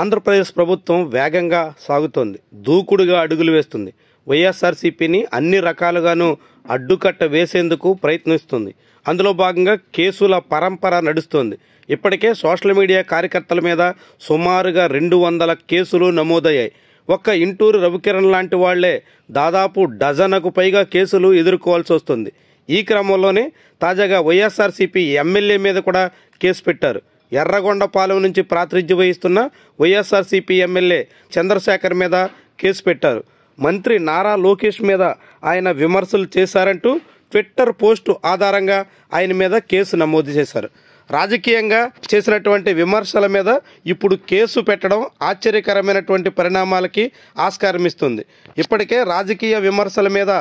ఆంధ్రప్రదేశ్ ప్రభుత్వం వేగంగా సాగుతోంది దూకుడుగా అడుగులు వేస్తుంది వైఎస్ఆర్సీపీని అన్ని రకాలుగాను అడ్డుకట్ట వేసేందుకు ప్రయత్నిస్తుంది అందులో భాగంగా కేసుల పరంపర నడుస్తోంది ఇప్పటికే సోషల్ మీడియా కార్యకర్తల మీద సుమారుగా రెండు వందల కేసులు నమోదయ్యాయి ఒక్క ఇంటూరు రవికిరణ్ లాంటి వాళ్లే దాదాపు డజన్కు పైగా కేసులు ఎదుర్కోవాల్సి వస్తుంది ఈ క్రమంలోనే తాజాగా వైఎస్ఆర్సీపీ ఎమ్మెల్యే మీద కూడా కేసు పెట్టారు ఎర్రగొండపాలెం నుంచి ప్రాతినిధ్యం వహిస్తున్న వైఎస్ఆర్సీపీ ఎమ్మెల్యే చంద్రశేఖర్ మీద కేసు పెట్టారు మంత్రి నారా లోకేష్ మీద ఆయన విమర్శలు చేశారంటూ ట్విట్టర్ పోస్టు ఆధారంగా ఆయన మీద కేసు నమోదు చేశారు రాజకీయంగా చేసినటువంటి విమర్శల మీద ఇప్పుడు కేసు పెట్టడం ఆశ్చర్యకరమైనటువంటి పరిణామాలకి ఆస్కారం ఇస్తుంది ఇప్పటికే రాజకీయ విమర్శల మీద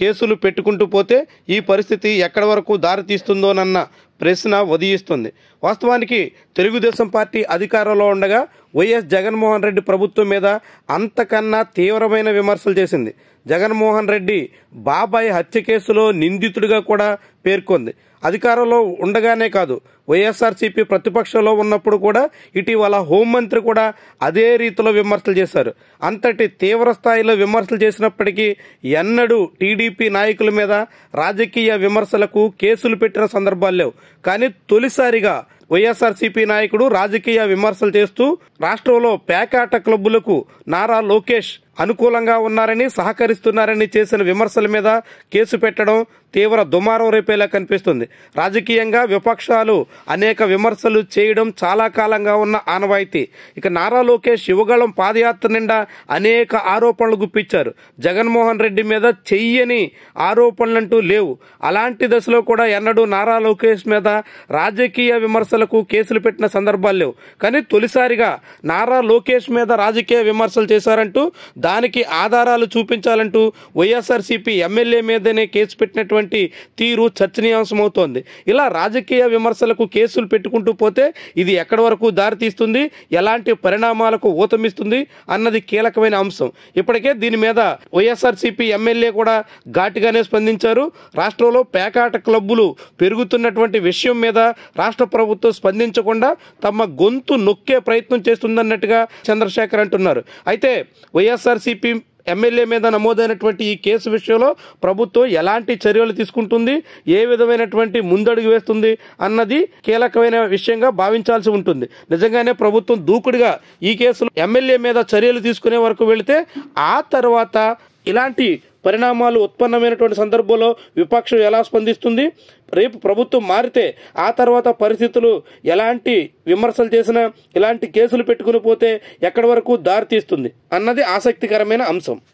కేసులు పెట్టుకుంటూ పోతే ఈ పరిస్థితి ఎక్కడి వరకు దారితీస్తుందోనన్న ప్రశ్న ఉదయిస్తుంది వాస్తవానికి తెలుగుదేశం పార్టీ అధికారంలో ఉండగా వైఎస్ జగన్మోహన్ రెడ్డి ప్రభుత్వం మీద అంతకన్నా తీవ్రమైన విమర్శలు చేసింది జగన్మోహన్ రెడ్డి బాబాయ్ హత్య కేసులో నిందితుడిగా కూడా పేర్కొంది అధికారంలో ఉండగానే కాదు వైఎస్ఆర్సీపీ ప్రతిపక్షంలో ఉన్నప్పుడు కూడా ఇటీవల హోంమంత్రి కూడా అదే రీతిలో విమర్శలు చేశారు అంతటి తీవ్ర స్థాయిలో విమర్శలు చేసినప్పటికీ ఎన్నడూ టీడీపీ నాయకుల మీద రాజకీయ విమర్శలకు కేసులు పెట్టిన సందర్భాలు లేవు కానీ తొలిసారిగా వైఎస్ఆర్సీపీ నాయకుడు రాజకీయ విమర్శలు చేస్తూ రాష్ట్రంలో పేకాట క్లబ్బులకు నారా లోకేష్ అనుకూలంగా ఉన్నారని సహకరిస్తున్నారని చేసిన విమర్శల మీద కేసు పెట్టడం తీవ్ర దుమారం రేపేలా కనిపిస్తుంది రాజకీయంగా విపక్షాలు అనేక విమర్శలు చేయడం చాలా కాలంగా ఉన్న ఆనవాయితీ ఇక నారా లోకేష్ యువగళం పాదయాత్ర నిండా అనేక ఆరోపణలు గుప్పించారు జగన్మోహన్ రెడ్డి మీద చెయ్యని ఆరోపణలంటూ లేవు అలాంటి దశలో కూడా ఎన్నడూ నారా లోకేష్ మీద రాజకీయ విమర్శ సంస్థలకు కేసులు పెట్టిన సందర్భాలు లేవు కానీ తొలిసారిగా నారా లోకేష్ మీద రాజకీయ విమర్శలు చేశారంటూ దానికి ఆధారాలు చూపించాలంటూ వైఎస్ఆర్సీపీ ఎమ్మెల్యే మీదనే కేసు పెట్టినటువంటి తీరు చర్చనీయాంశమవుతోంది ఇలా రాజకీయ విమర్శలకు కేసులు పెట్టుకుంటూ పోతే ఇది ఎక్కడి వరకు దారితీస్తుంది ఎలాంటి పరిణామాలకు ఊతమిస్తుంది అన్నది కీలకమైన అంశం ఇప్పటికే దీని మీద వైఎస్ఆర్సీపీ ఎమ్మెల్యే కూడా ఘాటుగానే స్పందించారు రాష్ట్రంలో పేకాట క్లబ్బులు పెరుగుతున్నటువంటి విషయం మీద రాష్ట్ర ప్రభుత్వం ప్రభుత్వం స్పందించకుండా తమ గొంతు నొక్కే ప్రయత్నం చేస్తుందన్నట్టుగా చంద్రశేఖర్ అంటున్నారు అయితే వైఎస్ఆర్సీపీ ఎమ్మెల్యే మీద నమోదైనటువంటి ఈ కేసు విషయంలో ప్రభుత్వం ఎలాంటి చర్యలు తీసుకుంటుంది ఏ విధమైనటువంటి ముందడుగు వేస్తుంది అన్నది కీలకమైన విషయంగా భావించాల్సి ఉంటుంది నిజంగానే ప్రభుత్వం దూకుడుగా ఈ కేసులో ఎమ్మెల్యే మీద చర్యలు తీసుకునే వరకు వెళితే ఆ తర్వాత ఇలాంటి పరిణామాలు ఉత్పన్నమైనటువంటి సందర్భంలో విపక్షం ఎలా స్పందిస్తుంది రేపు ప్రభుత్వం మారితే ఆ తర్వాత పరిస్థితులు ఎలాంటి విమర్శలు చేసినా ఇలాంటి కేసులు పెట్టుకుని పోతే ఎక్కడి వరకు దారితీస్తుంది అన్నది ఆసక్తికరమైన అంశం